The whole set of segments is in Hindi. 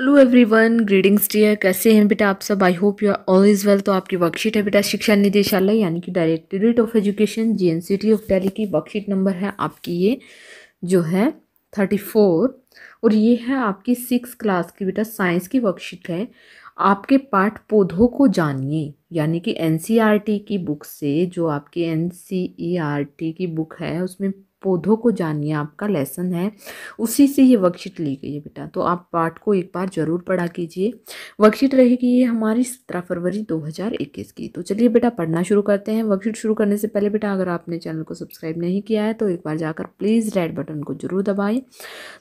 हेलो एवरीवन ग्रीडिंग्स डियर कैसे हैं बेटा आप सब I hope you are all is well तो आपकी वर्कशीट है बेटा शिक्षा निदेशालय यानी कि directorate of education GNCT of Delhi की वर्कशीट नंबर है आपकी ये जो है थर्टी फोर और ये है आपकी सिक्स क्लास की बेटा साइंस की वर्कशीट है आपके पाठ पौधों को जानिए यानी कि एन e की बुक से जो आपकी एन e की बुक है उसमें पौधों को जानिए आपका लेसन है उसी से ये वर्कशीट ली गई है बेटा तो आप पाठ को एक बार ज़रूर पढ़ा कीजिए वर्कशीट रहेगी ये हमारी सत्रह फरवरी 2021 की तो चलिए बेटा पढ़ना शुरू करते हैं वर्कशीट शुरू करने से पहले बेटा अगर आपने चैनल को सब्सक्राइब नहीं किया है तो एक बार जाकर प्लीज़ रेड बटन को ज़रूर दबाएँ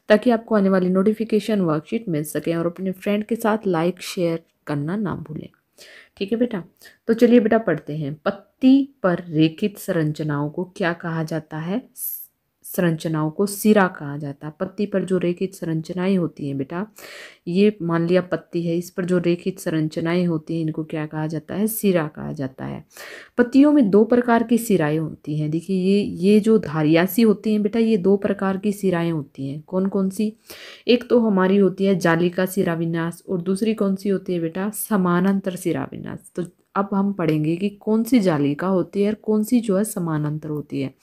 ताकि आपको आने वाली नोटिफिकेशन वर्कशीट मिल सके और अपने फ्रेंड के साथ लाइक शेयर करना ना भूलें ठीक है बेटा तो चलिए बेटा पढ़ते हैं पत्ती पर रेखित संरचनाओं को क्या कहा जाता है संरचनाओं को सिरा कहा जाता है पत्ती पर जो रेखित संरचनाएं होती हैं बेटा ये मान लिया पत्ती है इस पर जो रेखित संरचनाएं होती हैं इनको क्या कहा जाता है सिरा कहा जाता है पत्तियों में दो प्रकार की सिराएं होती हैं देखिए ये ये जो धारियासी होती हैं बेटा ये दो प्रकार की सिराएं होती हैं कौन कौन सी एक तो हमारी होती है का सिरा विन्यास और दूसरी कौन सी होती है बेटा समानांतर सिरा विन्यास तो अब हम पढ़ेंगे कि कौन सी जालिका होती है और कौन सी जो है समानांतर होती है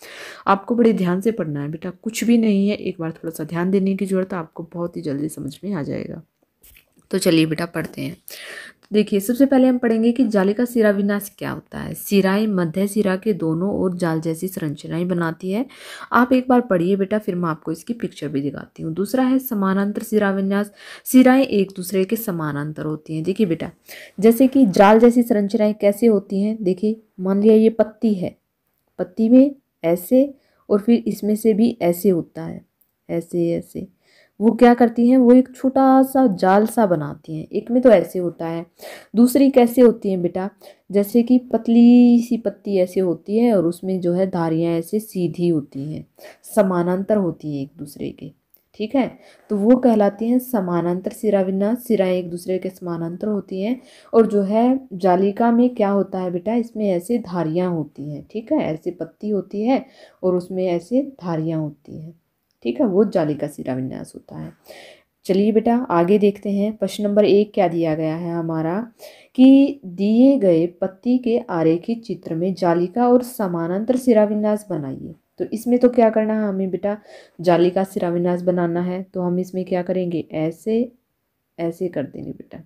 आपको बड़े ध्यान से पढ़ना है बेटा कुछ भी नहीं है एक बार थोड़ा सा ध्यान देने की जरूरत है आपको बहुत ही जल्दी समझ में आ जाएगा तो चलिए बेटा पढ़ते हैं देखिए सबसे पहले हम पढ़ेंगे कि जाली का सिरा विनाश क्या होता है सिराएं मध्य सिरा के दोनों ओर जाल जैसी संरचनाएं बनाती है आप एक बार पढ़िए बेटा फिर मैं आपको इसकी पिक्चर भी दिखाती हूँ दूसरा है समानांतर सिरा विन्यास सिराएं एक दूसरे के समानांतर होती हैं देखिए बेटा जैसे कि जाल जैसी संरचनाएँ कैसे होती हैं देखिए मान लिया ये पत्ती है पत्ती में ऐसे और फिर इसमें से भी ऐसे होता है ऐसे ऐसे वो क्या करती हैं वो एक छोटा सा जाल सा बनाती हैं एक में तो ऐसे होता है दूसरी कैसे होती हैं बेटा जैसे कि पतली सी पत्ती ऐसे होती है और उसमें जो है धारियाँ ऐसे सीधी होती हैं समानांतर होती हैं एक दूसरे के ठीक है तो वो कहलाती हैं समानांतर सिरा बिना सिराएँ एक दूसरे के समानांतर होती हैं और जो है जालिका में क्या होता है बेटा इसमें ऐसे धारियाँ होती हैं ठीक है ऐसे पत्ती होती है और उसमें ऐसे धारियाँ होती हैं ठीक है वो जाली का सिरा विन्यास होता है चलिए बेटा आगे देखते हैं प्रश्न नंबर एक क्या दिया गया है हमारा कि दिए गए पत्ती के आरेखित चित्र में जालिका और समानांतर सिराविन्यास बनाइए तो इसमें तो क्या करना है हमें बेटा जाली का सिराविन्यास बनाना है तो हम इसमें क्या करेंगे ऐसे ऐसे कर देंगे बेटा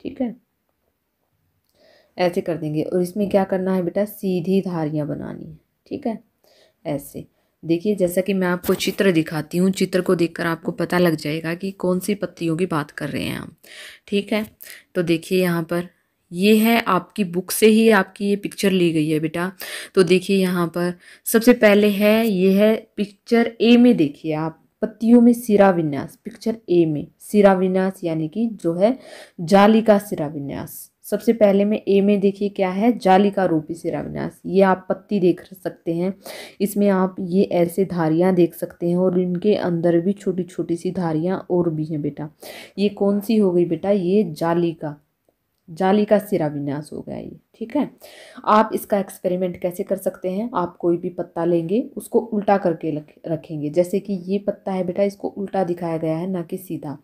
ठीक है ऐसे कर देंगे और इसमें क्या करना है बेटा सीधी धारियाँ बनानी है ठीक है ऐसे देखिए जैसा कि मैं आपको चित्र दिखाती हूँ चित्र को देखकर आपको पता लग जाएगा कि कौन सी पत्तियों की बात कर रहे हैं हम ठीक है तो देखिए यहाँ पर ये है आपकी बुक से ही आपकी ये पिक्चर ली गई है बेटा तो देखिए यहाँ पर सबसे पहले है ये है पिक्चर ए में देखिए आप पत्तियों में सिरा विन्यास पिक्चर ए में सिरा विन्यास यानी कि जो है जाली का सिरा विन्यास सबसे पहले में ए में देखिए क्या है जाली का रूपी शिराविन्यास ये आप पत्ती देख सकते हैं इसमें आप ये ऐसे धारियाँ देख सकते हैं और इनके अंदर भी छोटी छोटी सी धारियाँ और भी हैं बेटा ये कौन सी हो गई बेटा ये जाली का जाली का सिरा विन्यास हो गया ये ठीक है आप इसका एक्सपेरिमेंट कैसे कर सकते हैं आप कोई भी पत्ता लेंगे उसको उल्टा करके रखेंगे जैसे कि ये पत्ता है बेटा इसको उल्टा दिखाया गया है ना कि सीधा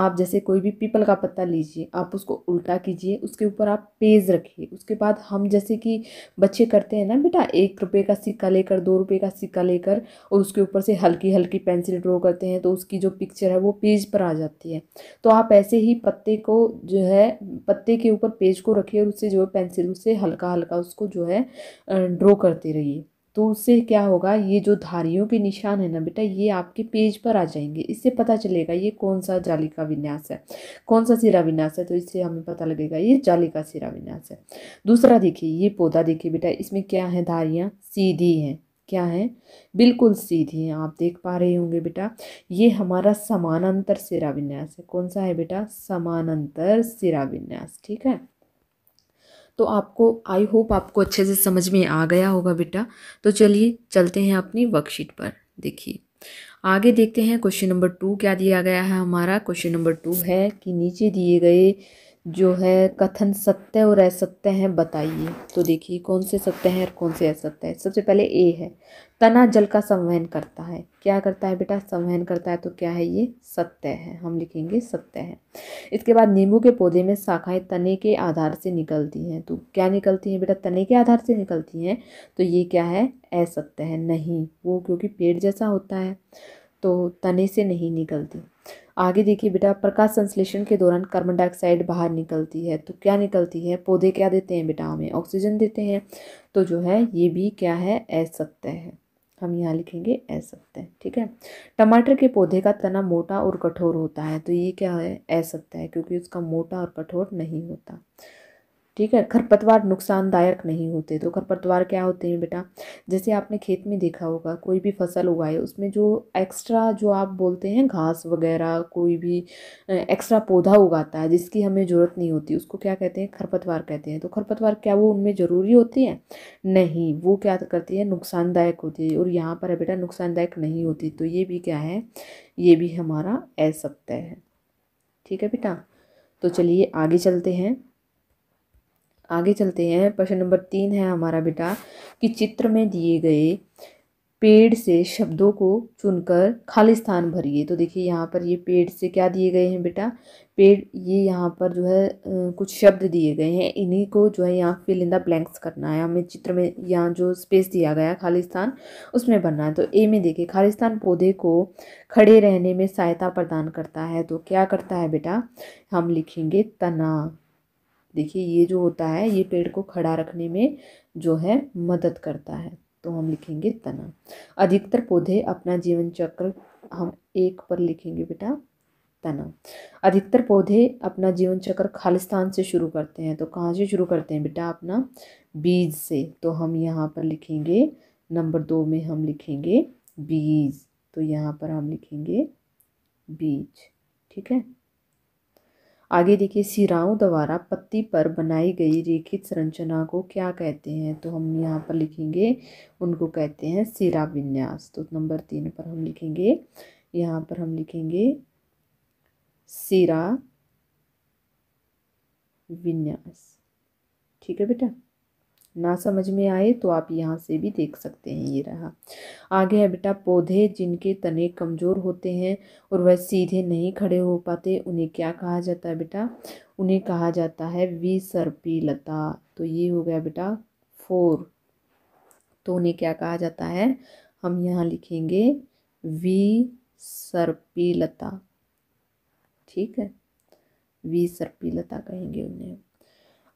आप जैसे कोई भी पीपल का पत्ता लीजिए आप उसको उल्टा कीजिए उसके ऊपर आप पेज रखिए उसके बाद हम जैसे कि बच्चे करते हैं ना बेटा एक रुपये का सिक्का लेकर दो रुपये का सिक्का लेकर और उसके ऊपर से हल्की हल्की पेंसिल ड्रॉ करते हैं तो उसकी जो पिक्चर है वो पेज पर आ जाती है तो आप ऐसे ही पत्ते को जो है पत्ते के ऊपर पेज को रखिए और उससे जो है पेंसिल से हल्का हल्का उसको जो है ड्रॉ करते रहिए तो उससे क्या होगा ये जो धारियों के निशान है ना बेटा ये आपके पेज पर आ जाएंगे इससे पता चलेगा ये कौन सा जाली का विन्यास है कौन सा सिरा विन्यास है तो इससे हमें पता लगेगा ये जाली का सिरा विन्यास है दूसरा देखिए ये पौधा देखिए बेटा इसमें क्या है धारियाँ सीधी हैं क्या है बिल्कुल सीधी है आप देख पा रहे होंगे बेटा ये हमारा समानांतर सिरा विन्यास है कौन सा है बेटा समानांतर सिरा विन्यास ठीक है तो आपको आई होप आपको अच्छे से समझ में आ गया होगा बेटा तो चलिए चलते हैं अपनी वर्कशीट पर देखिए आगे देखते हैं क्वेश्चन नंबर टू क्या दिया गया है हमारा क्वेश्चन नंबर टू है कि नीचे दिए गए जो है कथन सत्य और असत्य है बताइए तो देखिए कौन से सत्य हैं और कौन से असत्य है सबसे पहले ए है तना जल का संवहन करता है क्या करता है बेटा संवहन करता है तो क्या है ये सत्य है हम लिखेंगे सत्य है इसके बाद नींबू के पौधे में शाखाएं तने के आधार से निकलती हैं तो क्या निकलती हैं बेटा तने के आधार से निकलती हैं तो ये क्या है असत्य है नहीं वो क्योंकि पेड़ जैसा होता है तो तने से नहीं निकलती आगे देखिए बेटा प्रकाश संश्लेषण के दौरान कार्बन डाइऑक्साइड बाहर निकलती है तो क्या निकलती है पौधे क्या देते हैं बेटा हमें ऑक्सीजन देते हैं तो जो है ये भी क्या है असत्य है हम यहाँ लिखेंगे असत्य ठीक है टमाटर के पौधे का तना मोटा और कठोर होता है तो ये क्या है असत्य है क्योंकि उसका मोटा और कठोर नहीं होता ठीक है खरपतवार नुकसानदायक नहीं होते तो खरपतवार क्या होते हैं बेटा जैसे आपने खेत में देखा होगा कोई भी फसल उगाए उसमें जो एक्स्ट्रा जो आप बोलते हैं घास वगैरह कोई भी एक्स्ट्रा पौधा उगाता है जिसकी हमें ज़रूरत नहीं होती उसको क्या कहते हैं खरपतवार कहते हैं तो खरपतवार क्या वो उनमें ज़रूरी होती है नहीं वो क्या करती है नुकसानदायक होती है और यहाँ पर है बेटा नुकसानदायक नहीं होती तो ये भी क्या है ये भी हमारा असत्य है ठीक है बेटा तो चलिए आगे चलते हैं आगे चलते हैं प्रश्न नंबर तीन है हमारा बेटा कि चित्र में दिए गए पेड़ से शब्दों को चुनकर खाली स्थान भरिए तो देखिए यहाँ पर ये पेड़ से क्या दिए गए हैं बेटा पेड़ ये यहाँ पर जो है कुछ शब्द दिए गए हैं इन्हीं को जो है यहाँ फिल इन द ब्लैंक्स करना है हमें चित्र में यहाँ जो स्पेस दिया गया खाली स्थान उसमें भरना है तो ए में देखिए खाली स्थान पौधे को खड़े रहने में सहायता प्रदान करता है तो क्या करता है बेटा हम लिखेंगे तना देखिए ये जो होता है ये पेड़ को खड़ा रखने में जो है मदद करता है तो हम लिखेंगे तना अधिकतर पौधे अपना जीवन चक्र हम एक पर लिखेंगे बेटा तना अधिकतर पौधे अपना जीवन चक्र खालिस्तान से शुरू करते हैं तो कहाँ से शुरू करते हैं बेटा अपना बीज से तो हम यहाँ पर लिखेंगे नंबर दो में हम लिखेंगे बीज तो यहाँ पर हम लिखेंगे बीज ठीक है आगे देखिए सिराओं द्वारा पत्ती पर बनाई गई रेखित संरचना को क्या कहते हैं तो हम यहाँ पर लिखेंगे उनको कहते हैं सिरा विन्यास तो नंबर तीन पर हम लिखेंगे यहाँ पर हम लिखेंगे सिरा विन्यास ठीक है बेटा ना समझ में आए तो आप यहाँ से भी देख सकते हैं ये रहा आगे है बेटा पौधे जिनके तने कमज़ोर होते हैं और वह सीधे नहीं खड़े हो पाते उन्हें क्या कहा जाता है बेटा उन्हें कहा जाता है विसर्पी लता तो ये हो गया बेटा फोर तो उन्हें क्या कहा जाता है हम यहाँ लिखेंगे वी सर्पी लता ठीक है वी सर्पी लता कहेंगे उन्हें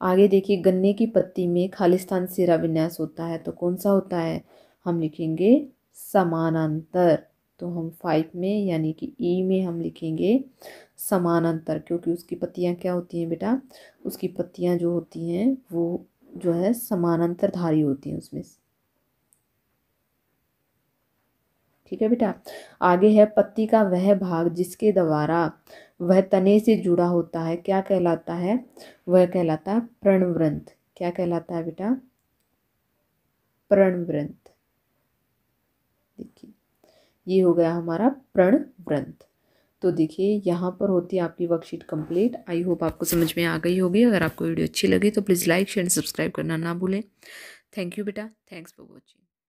आगे देखिए गन्ने की पत्ती में खालिस्तान सिरा विन्यास होता है तो कौन सा होता है हम लिखेंगे समानांतर तो हम फाइव में यानी कि ई में हम लिखेंगे समानांतर क्योंकि उसकी पत्तियाँ क्या होती हैं बेटा उसकी पत्तियाँ जो होती हैं वो जो है समानांतरधारी होती हैं उसमें ठीक है बेटा आगे है पत्ती का वह भाग जिसके द्वारा वह तने से जुड़ा होता है क्या कहलाता है वह कहलाता है प्रणव्रंथ क्या कहलाता है बेटा प्रणव्रंथ देखिए ये हो गया हमारा प्रणव्रंथ तो देखिए यहाँ पर होती है आपकी वर्कशीट कंप्लीट आई होप आपको समझ में आ गई होगी अगर आपको वीडियो अच्छी लगी तो प्लीज़ लाइक शेयर सब्सक्राइब करना ना भूलें थैंक यू बेटा थैंक्स फॉर वॉचिंग